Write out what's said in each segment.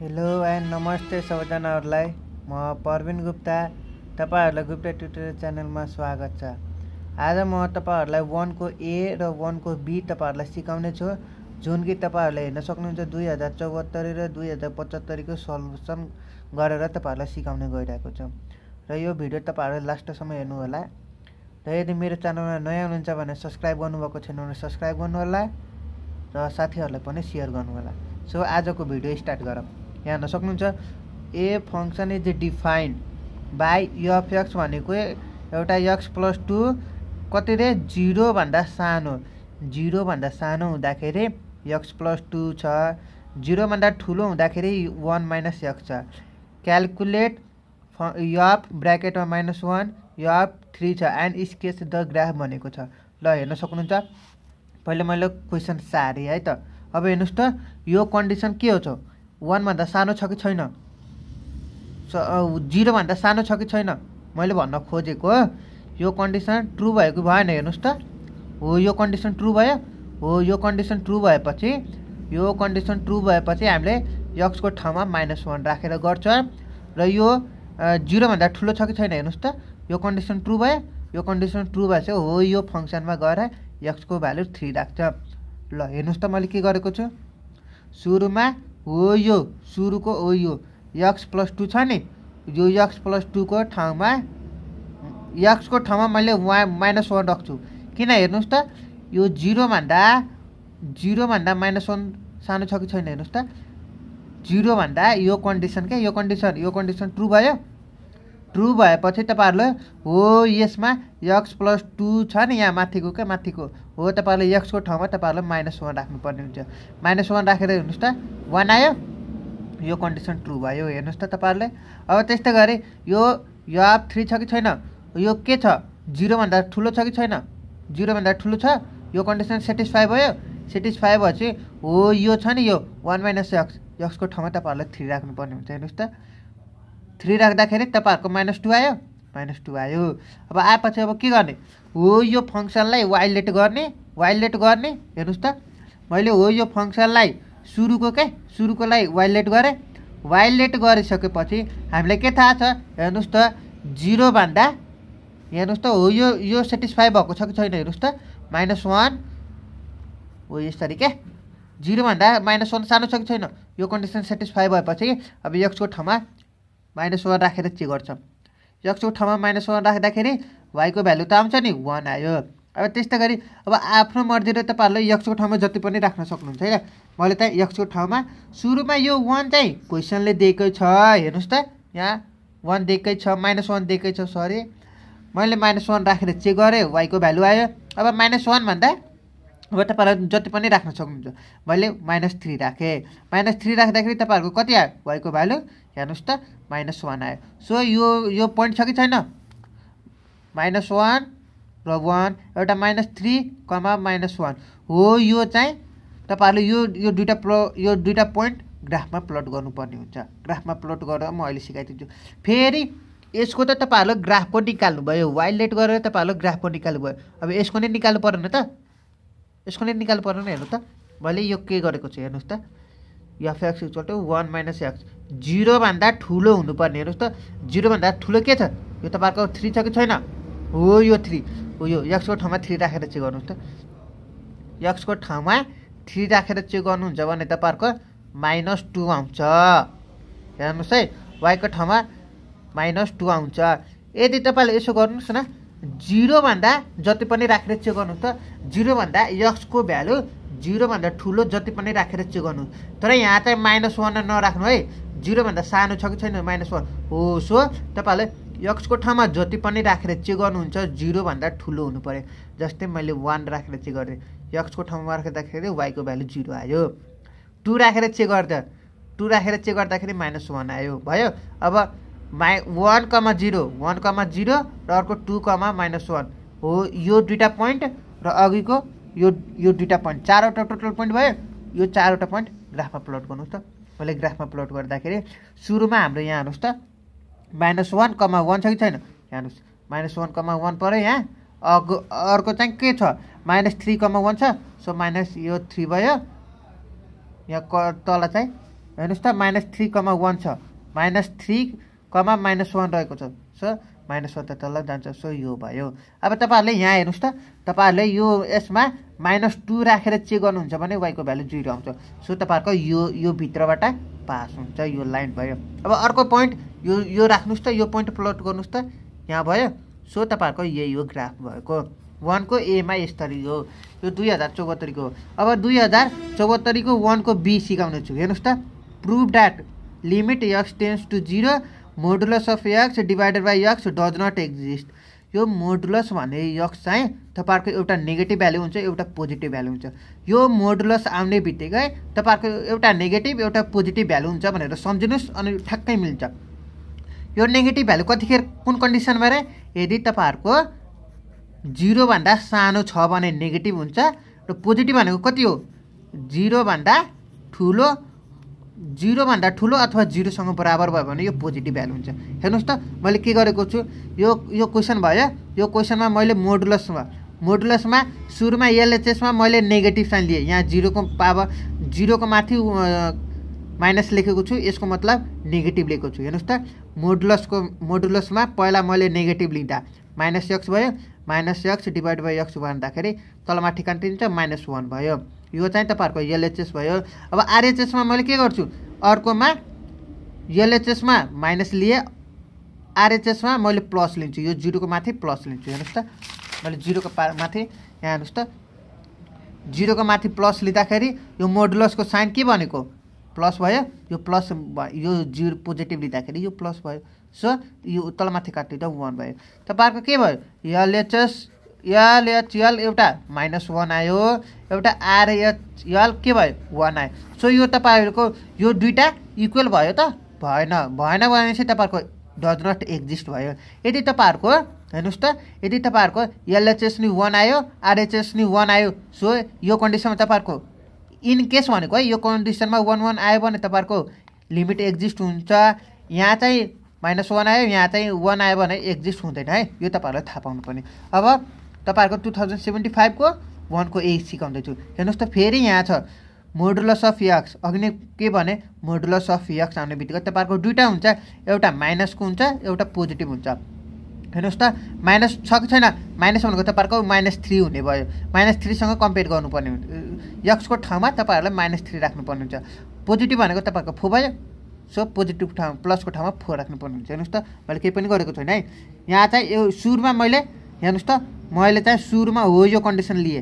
hello and नमस्ते सबैजनाहरूलाई म प्रवीण गुप्ता तपाईँहरूलाई गुप्ता ट्युटोरियल च्यानलमा स्वागत छ आज म तपाईँहरूलाई वानको ए र वानको बी तपाईँहरूलाई सिकाउने छु जुन कि तपाईँहरूले हेर्न सक्नुहुन्छ दुई हजार चौहत्तरी र दुई हजार पचहत्तरीको सल्युसन गरेर तपाईँहरूलाई सिकाउने गइरहेको छु र यो भिडियो तपाईँहरूले लास्टसम्म होला र यदि मेरो च्यानलमा नयाँ हुनुहुन्छ भने सब्सक्राइब गर्नुभएको छैन भने सब्सक्राइब गर्नुहोला र साथीहरूलाई पनि सेयर गर्नुहोला सो आजको भिडियो स्टार्ट गरौँ यहाँ हेर्न सक्नुहुन्छ a function is defined by f x भनेको एउटा एक्स प्लस टू कति रे जिरोभन्दा सानो जिरोभन्दा सानो हुँदाखेरि एक्स प्लस टू छ जिरोभन्दा ठुलो हुँदाखेरि वान माइनस यक्स छ क्यालकुलेट फ यफ ब्राकेटमा माइनस वान यफ थ्री छ एन्ड स्केच द ग्राफ भनेको छ ल हेर्न सक्नुहुन्छ पहिला मैले क्वेसन सारेँ है त अब हेर्नुहोस् त यो कन्डिसन के हो वन सानो छ कि छैन जिरोभन्दा सानो कि मैं मैले भन्न खोजेको यो कन्डिसन ट्रु भयो कि भएन हो यो कंडीसन ट्रू भो हो यो कंडीसन ट्रू भाई यो कंडीसन ट्रू भाई हमें यक्स को ठाव में माइनस वन र यो रो जीरो छ ठूल छैन हेर्नुहोस् त यो कन्डिसन ट्रु भयो यो कंडीसन ट्रू भएपछि हो यो फंक्शन में गए यक्स को भ्यालु थ्री राख ल हेन मैं के सुरू में हो यो सुरुको हो यो यक्स प्लस टू छ नि यो यक्स प्लस टूको ठाउँमा यक्सको ठाउँमा मैले वा माइनस वान राख्छु किन हेर्नुहोस् त यो जिरोभन्दा जिरोभन्दा माइनस वान सानो छ कि छैन हेर्नुहोस् त जिरोभन्दा यो कन्डिसन क्या यो कन्डिसन यो कन्डिसन ट्रु भयो ट्रु भएपछि तपाईँहरूले हो यसमा यक्स प्लस टू छ नि यहाँ माथिको क्या माथिको हो तपाईँहरूले यक्सको ठाउँमा तपाईँहरूले माइनस वान राख्नुपर्ने हुन्छ माइनस वान राखेर हेर्नुहोस् त वान आयो यो कन्डिसन ट्रु भयो हेर्नुहोस् त तपाईँहरूले अब त्यस्तै गरी यो यो अब थ्री छ कि छैन यो के छ जिरोभन्दा ठुलो छ कि छैन जिरोभन्दा ठुलो छ यो कन्डिसन सेटिस्फाई भयो सेटिस्फाई भएपछि हो यो छ नि यो वान माइनस यक्स यक्सको ठाउँमा तपाईँहरूलाई थ्री राख्नुपर्ने हुन्छ हेर्नुहोस् त थ्री राख्दाखेरि तपाईँहरूको माइनस टू आयो माइनस टू आयो अब आएपछि अब के गर्ने हो यो फङ्सनलाई वाइलेट गर्ने वाइलेट गर्ने हेर्नुहोस् त मैले हो यो फङ्सनलाई सुरुको के सुरुकोलाई वाइलेट गरेँ वाइलेट गरिसकेपछि हामीलाई के थाहा छ हेर्नुहोस् त जिरोभन्दा हेर्नुहोस् त हो यो यो सेटिस्फाई भएको छ कि छैन हेर्नुहोस् त माइनस वान हो यसरी क्या जिरोभन्दा माइनस वान सानो छ कि छैन यो कन्डिसन सेटिस्फाई भएपछि अब एक्सको ठाउँमा माइनस वान राखेर के गर्छ यक्सको ठाउँमा माइनस वान राख्दाखेरि वाइको भ्यालु त आउँछ नि वान आयो अब त्यस्तै गरी अब आफ्नो मर्जीले तपाईँहरूले यक्सको ठाउँमा जति पनि राख्न सक्नुहुन्छ होइन मैले त यक्सको ठाउँमा सुरुमा यो वान चाहिँ क्वेसनले दिएकै छ हेर्नुहोस् त यहाँ वान दिएकै छ माइनस वान दिएकै छ सरी मैले माइनस वान राखेर चेक गरेँ वाइको भ्यालु आयो अब माइनस वान भन्दा अब तपाईँहरू जति पनि राख्न सक्नुहुन्छ मैले माइनस थ्री राखेँ माइनस थ्री राख्दाखेरि तपाईँहरूको कति आयो भएको भ्यालु हेर्नुहोस् त माइनस वान आयो सो यो यो पोइन्ट छ कि छैन माइनस वान र वान एउटा minus three comma minus one हो यो चाहिँ तपाईँहरूले यो यो दुइटा प्लो यो दुइटा पोइन्ट ग्राफमा प्लट गर्नुपर्ने हुन्छ ग्राफमा प्लट गरेर म अहिले सिकाइदिन्छु फेरि यसको त तपाईँहरूले ग्राफको निकाल्नुभयो निकाल्नुभयो वाइलेट गरेर तपाईँहरूले ग्राफको निकाल्नुभयो अब यसको नै निकाल्नु परेन त यसको नै निकाल्नु पर्यो नि हेर्नु त मैले यो के गरेको छु हेर्नुहोस् त f x equal to one minus x जिरोभन्दा ठुलो हुनुपर्ने हेर्नुहोस् त जिरोभन्दा ठुलो के छ यो तपाईँहरूको थ्री छ कि छैन हो यो थ्री हो यो एक्सको ठाउँमा थ्री राखेर चेक गर्नुहोस् त एक्सको ठाउँमा थ्री राखेर चेक गर्नुहुन्छ भने तपाईँहरूको माइनस टू आउँछ हेर्नुहोस् है वाइको ठाउँमा माइनस टू आउँछ यदि तपाईँले यसो गर्नुहोस् न जिरोभन्दा जति पनि राखेर चेक गर्नु त जिरोभन्दा यक्सको भ्यालु जिरोभन्दा ठुलो जति पनि राखेर चेक गर्नु तर यहाँ चाहिँ माइनस वान नराख्नु है जिरोभन्दा सानो छ कि छैन माइनस वान हो सो तपाईँहरूले यक्सको ठाउँमा जति पनि राखेर चेक गर्नुहुन्छ जिरोभन्दा ठुलो हुनु पऱ्यो जस्तै मैले वान राखेर चेक गरेँ यक्सको ठाउँमा राख्दाखेरि वाइको भ्यालु जिरो आयो टू राखेर चेक गर्दा टू राखेर चेक गर्दाखेरि माइनस वान आयो भयो अब minus one comma zero one comma zero र टू कमा माइनस वन हो यो दुटा पॉइंट रि को यो दुटा पॉइंट चार वा टोटल पॉइंट भो यो पॉइंट ग्राफ में प्लट कर मैं ग्राफ में प्लट गर्दाखेरि में हम यहाँ हे माइनस वन कमा वन छ कि यहाँ माइनस वन कमा वन पऱ्यो यहाँ अग अर्क के माइनस थ्री कमा वन छो माइनस यो थ्री भो यहाँ क तल चाहिँ माइनस थ्री कमा वन छ minus three comma minus one रहेको छ सो माइनस वान त तल जान्छ सो यो भयो अब तपाईँहरूले यहाँ हेर्नुहोस् त तपाईँहरूले यो यसमा माइनस टू राखेर चेक गर्नुहुन्छ भने वाइको भ्यालु जिरो आउँछ सो तपाईँहरूको यो यो भित्रबाट पास हुन्छ यो लाइन भयो अब अर्को पोइन्ट यो यो राख्नुहोस् त यो पोइन्ट प्लट गर्नुहोस् त यहाँ भयो सो तपाईँहरूको यही हो ग्राफ भएको वानको एमा यस्तरी हो यो दुई हजार चौहत्तरीको अब दुई हजार चौहत्तरीको वानको बी सिकाउनेछु हेर्नुहोस् त prove that limit x tends to zero modulus of x divided by x does not exist यो मोडुलस भन्ने यक्स चाहिँ तपाईँहरूको एउटा नेगेटिभ भ्याल्यु हुन्छ एउटा पोजिटिभ भ्याल्यु हुन्छ यो मोडुलस आउने बित्तिकै तपाईँहरूको एउटा नेगेटिभ एउटा पोजिटिभ भ्याल्यु हुन्छ भनेर सम्झिनुहोस् अनि ठ्याक्कै मिल्छ यो नेगेटिभ भ्याल्यु कतिखेर कुन कन्डिसनमा रे यदि तपाईँहरूको जिरोभन्दा सानो छ भने नेगेटिभ हुन्छ र पोजिटिभ भनेको कति हो जिरोभन्दा ठुलो जिरोभन्दा ठुलो अथवा जिरोसँग बराबर भयो भने यो पोजिटिभ भ्यालु हुन्छ हेर्नुहोस् त मैले के गरेको छु यो यो क्वेसन भयो यो क्वेसनमा मैले मोडुलसमा मोडुलसमा सुरुमा एलएचएसमा मैले नेगेटिभ साइन लिएँ यहाँ जिरोको पावर जिरोको माथि माइनस लेखेको छु यसको मतलब नेगेटिभ लिएको छु हेर्नुहोस् त मोडुलसको मोडुलसमा पहिला मैले नेगेटिभ लिँदा माइनस एक्स भयो minus x divide by x भन्दाखेरि तलमाथि कन्टिन्यू तिन्छ माइनस वान भयो यो चाहिँ तपाईँहरूको एलएचएस भयो अब आरएचएसमा मैले के गर्छु अर्कोमा एलएचएसमा माइनस लिएँ आरएचएसमा मैले प्लस लिन्छु यो जिरोको माथि प्लस लिन्छु हेर्नुहोस् त मैले जिरोको पा माथि यहाँ हेर्नुहोस् त जिरोको माथि प्लस लिँदाखेरि यो मोडुलसको साइन के भनेको प्लस भयो यो प्लस यो जिरो पोजिटिभ लिँदाखेरि यो प्लस भयो सो यो तलमाथि काटिँदा वान भयो तपाईँहरूको के भयो एलएचएस एलएचएल एउटा माइनस वान आयो एउटा आरएचएल के भयो वान आयो सो यो तपाईँहरूको यो दुइटा इक्वल भयो त भएन भएन भने चाहिँ तपाईँहरूको डज नट एक्जिस्ट भयो यदि तपाईँहरूको हेर्नुहोस् त यदि तपाईँहरूको एलएचएस नि वान आयो आरएचएस नि वान आयो सो यो कन्डिसनमा तपाईँहरूको इन केस भनेको है यो कन्डिसनमा वान वान आयो भने तपाईँहरूको लिमिट एक्जिस्ट हुन्छ यहाँ चाहिँ माइनस वान आयो यहाँ चाहिँ वान आयो भने एक्जिस्ट हुँदैन है यो तपाईँहरूलाई थाहा पाउनुपर्ने अब तपाईँहरूको टु थाउजन्ड सेभेन्टी फाइभको वानको ए सिकाउँदैछु हेर्नुहोस् त फेरि यहाँ छ मोडुलस अफ यक्स अघि नै के भने मोडुलस अफ यक्स आउने बित्तिकै तपाईँहरूको दुइटा हुन्छ एउटा माइनसको हुन्छ एउटा पोजिटिभ हुन्छ हेर्नुहोस् त माइनस छ कि छैन माइनस भनेको तपाईँहरूको माइनस थ्री हुने भयो माइनस थ्रीसँग कम्पेयर गर्नुपर्ने हुन्छ यक्सको ठाउँमा तपाईँहरूलाई माइनस थ्री राख्नुपर्ने हुन्छ पोजिटिभ भनेको तपाईँहरूको फो भयो सो पोजिटिभ ठाउँ प्लसको ठाउँमा फोर राख्नुपर्ने हुन्छ हेर्नुहोस् त मैले केही पनि गरेको छुइनँ है यहाँ चाहिँ यो सुरुमा मैले हेर्नुहोस् त मैले चाहिँ सुरुमा हो यो कन्डिसन लिएँ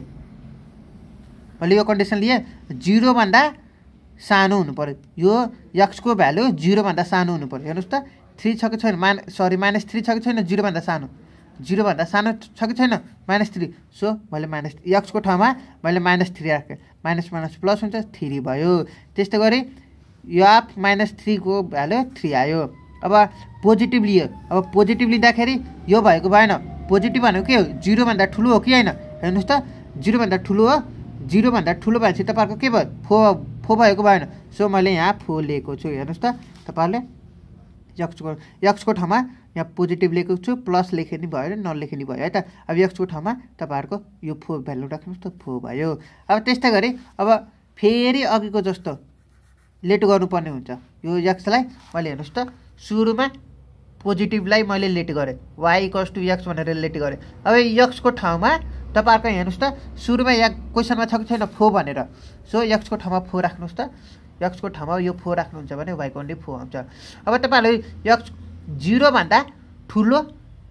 मैले यो कन्डिसन लिएँ जिरोभन्दा सानो हुनु पऱ्यो यो यक्सको भ्यालु जिरोभन्दा सानो हुनु पऱ्यो हेर्नुहोस् त थ्री छ कि छैन मान सरी माइनस थ्री छ कि छैन जिरोभन्दा सानो जिरोभन्दा सानो छ कि छैन माइनस थ्री सो मैले माइनस यक्सको ठाउँमा मैले माइनस थ्री राखेँ माइनस माइनस प्लस हुन्छ थ्री भयो त्यस्तै गरी यो आफ माइनस थ्रीको भ्यालु थ्री आयो अब पोजिटिभ लियो अब पोजिटिभ लिँदाखेरि यो भएको भएन पोजिटिभ भनेको के हो जिरोभन्दा ठुलो हो कि होइन हेर्नुहोस् त जिरोभन्दा ठुलो हो जिरोभन्दा ठुलो भएपछि तपाईँहरूको के भयो फो फो भएको भएन सो मैले यहाँ फो लिएको छु हेर्नुहोस् त तपाईँहरूले यक्सको यक्सको ठाउँमा यहाँ पोजिटिभ लिएको छु प्लस लेखे नि भयो र नलेखे नि भयो है त अब यक्सको ठाउँमा तपाईँहरूको यो फो भ्यालु राख्नुहोस् त फो भयो अब त्यस्तै गरी अब फेरि अघिको जस्तो लेट गर्नुपर्ने हुन्छ यो यक्सलाई मैले हेर्नुहोस् त सुरुमा पोजिटिभलाई मैले लेट गरेँ वाइ इक्वल्स टु यक्स भनेर लेट गरेँ अब यक्सको ठाउँमा तपाईँहरूको हेर्नुहोस् त सुरुमा या क्वेसनमा छ कि छैन फो भनेर सो यक्सको ठाउँमा फो राख्नुहोस् त यक्सको ठाउँमा यो फो राख्नुहुन्छ भने वाइको अन्डी फो आउँछ अब तपाईँहरूले यक्स जिरोभन्दा ठुलो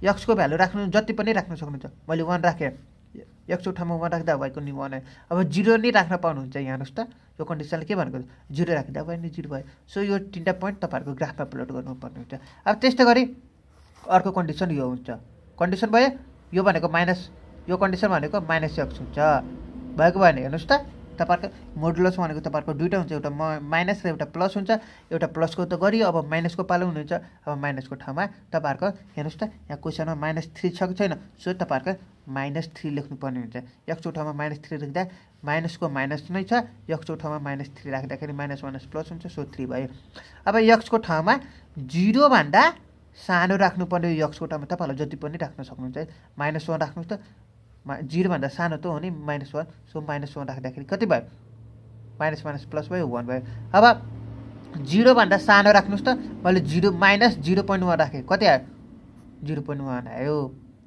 यक्सको भ्यालु राख्नु जति पनि राख्न सक्नुहुन्छ मैले वान राखेँ यक्सको ठाउँमा वान राख्दा वाइको नि वान आयो अब जिरो नै राख्न पाउनुहुन्छ यहाँ हेर्नुहोस् त यो कन्डिसनले के भनेको जिरो राखिदिँदा नि जिरो भयो सो यो तिनवटा पोइन्ट तपाईँहरूको ग्राफमा प्लट गर्नुपर्ने हुन्छ अब त्यस्तै गरी अर्को कन्डिसन यो हुन्छ कन्डिसन भयो यो भनेको माइनस यो कन्डिसन भनेको माइनस एक्स हुन्छ भएको भने हेर्नुहोस् त तपाईँहरूको मोडुलस भनेको तपाईँहरूको दुइटा हुन्छ एउटा माइनस र एउटा प्लस हुन्छ एउटा प्लसको त गरियो अब माइनसको पालो हुनुहुन्छ अब माइनसको ठाउँमा तपाईँहरूको हेर्नुहोस् त यहाँ क्वेसनमा माइनस थ्री छ कि छैन सो तपाईँहरूको माइनस थ्री लेख्नुपर्ने हुन्छ एक चौठामा माइनस थ्री लेख्दा माइनसको माइनस नै छ एक चौठामा माइनस थ्री राख्दाखेरि माइनस माइनस प्लस हुन्छ सो थ्री भयो अब यक्सको ठाउँमा जिरोभन्दा सानो राख्नुपर्ने यक्सको ठाउँमा तपाईँहरूले जति पनि राख्न सक्नुहुन्छ है माइनस वान राख्नुहोस् त मा जिरोभन्दा सानो त हो नि minus one so minus one राख्दाखेरि कति भयो माइनस माइनस प्लस भयो वान भयो अब जिरोभन्दा सानो राख्नुहोस् त मैले zero minus zero point one राखेँ कति आयो जिरो पोइन्ट वान आयो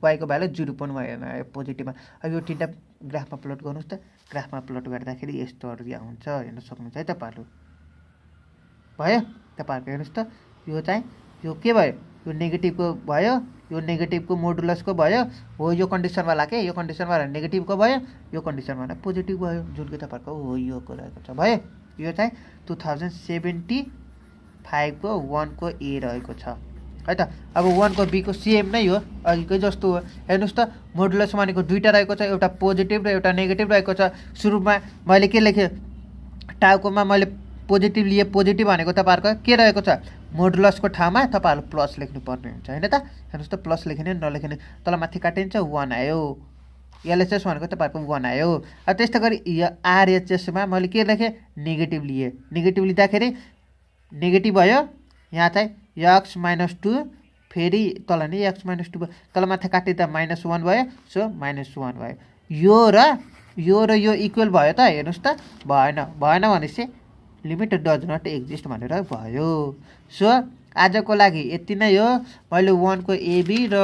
वाइको भ्यालु जिरो पोइन्ट वान आयो पोजिटिभमा अब यो तिनवटा ग्राफमा प्लट गर्नुहोस् त ग्राफमा प्लट गर्दाखेरि यस्तोहरू हुन्छ हेर्न सक्नुहुन्छ है तपाईँहरू भयो तपाईँहरूको हेर्नुहोस् त यो चाहिँ यो के भयो यो नेगेटिभको भयो यो नेगेटिभको मोडुलसको भयो हो यो कन्डिसनमा लाग्यो यो कन्डिसनमा नेगेटिभको भयो यो कन्डिसनमा पोजिटिभ भयो जुन कि तपाईँहरूको हो योको रहेको छ भयो यो चाहिँ टु थाउजन्ड सेभेन्टी फाइभको वानको ए रहेको छ है त अब वानको बीको सेम नै हो अघिकै जस्तो हो हेर्नुहोस् त मोडुलस भनेको दुईवटा रहेको छ एउटा पोजिटिभ र एउटा नेगेटिभ रहेको छ सुरुमा मैले के लेखेँ टाउकोमा मैले पोजिटिभ लिएँ पोजिटिभ भनेको तपाईँहरूको के रहेको छ मोडुलसको ठाउँमा तपाईँहरू प्लस लेख्नुपर्ने हुन्छ होइन त हेर्नुहोस् त प्लस लेखिने नलेखिने तल माथि काटिन्छ वान आयो एलएचएस भनेको तपाईँहरूको वान आयो अब त्यस्तै गरी आरएचएसमा मैले के लेखेँ नेगेटिभ लिएँ नेगेटिभ लिँदाखेरि नेगेटिभ भयो यहाँ चाहिँ एक्स माइनस टू फेरि तल नै एक्स माइनस टू भयो तल माथि त माइनस वान भयो सो माइनस वान भयो यो र यो र यो इक्वल भयो त हेर्नुहोस् त भएन भएन भनेपछि लिमिट डज नट एक्जिस्ट भनेर भयो सो आजको लागि यति नै हो मैले वानको एबी र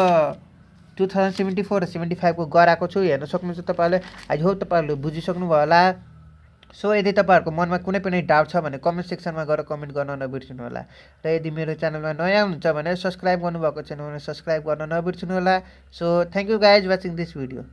टु थाउजन्ड सेभेन्टी फोर र सेभेन्टी फाइभको गराएको छु हेर्न सक्नुहुन्छ तपाईँहरूले आई होप तपाईँहरूले बुझिसक्नुभयो होला सो यदि तपाईँहरूको मनमा कुनै पनि डाउट छ भने कमेन्ट सेक्सनमा गएर कमेन्ट गर्न नबिर्सिनु होला र यदि मेरो च्यानलमा नयाँ हुनुहुन्छ भने सब्सक्राइब गर्नुभएको छैन भने सब्सक्राइब गर्न नबिर्सिनु होला so thank you guys watching this video